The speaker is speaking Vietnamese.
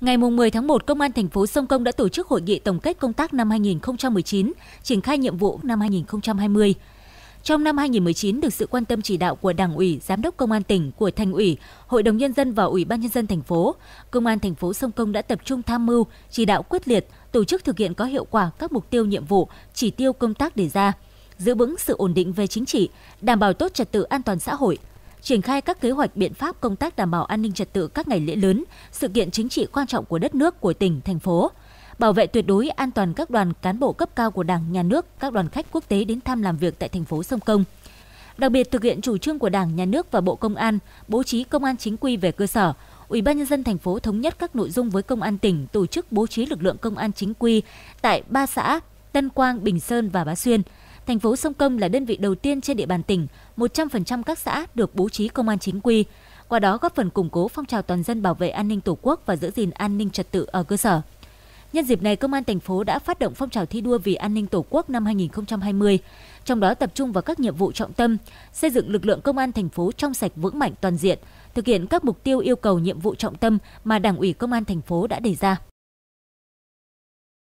Ngày 10 tháng 1, Công an thành phố Sông Công đã tổ chức hội nghị tổng kết công tác năm 2019, triển khai nhiệm vụ năm 2020. Trong năm 2019 được sự quan tâm chỉ đạo của Đảng ủy, Giám đốc Công an tỉnh, của Thành ủy, Hội đồng nhân dân và Ủy ban nhân dân thành phố, Công an thành phố Sông Công đã tập trung tham mưu, chỉ đạo quyết liệt, tổ chức thực hiện có hiệu quả các mục tiêu nhiệm vụ, chỉ tiêu công tác đề ra, giữ vững sự ổn định về chính trị, đảm bảo tốt trật tự an toàn xã hội, triển khai các kế hoạch biện pháp công tác đảm bảo an ninh trật tự các ngày lễ lớn, sự kiện chính trị quan trọng của đất nước, của tỉnh, thành phố, bảo vệ tuyệt đối an toàn các đoàn cán bộ cấp cao của Đảng, Nhà nước, các đoàn khách quốc tế đến thăm làm việc tại thành phố Sông Công. Đặc biệt thực hiện chủ trương của Đảng, Nhà nước và Bộ Công an bố trí công an chính quy về cơ sở, Ủy ban nhân dân thành phố thống nhất các nội dung với công an tỉnh tổ chức bố trí lực lượng công an chính quy tại ba xã Tân Quang, Bình Sơn và Bá Xuyên – thành phố Sông Công là đơn vị đầu tiên trên địa bàn tỉnh, 100% các xã được bố trí công an chính quy, qua đó góp phần củng cố phong trào toàn dân bảo vệ an ninh Tổ quốc và giữ gìn an ninh trật tự ở cơ sở. Nhân dịp này, Công an thành phố đã phát động phong trào thi đua vì an ninh Tổ quốc năm 2020, trong đó tập trung vào các nhiệm vụ trọng tâm, xây dựng lực lượng công an thành phố trong sạch vững mạnh toàn diện, thực hiện các mục tiêu yêu cầu nhiệm vụ trọng tâm mà Đảng ủy Công an thành phố đã đề ra.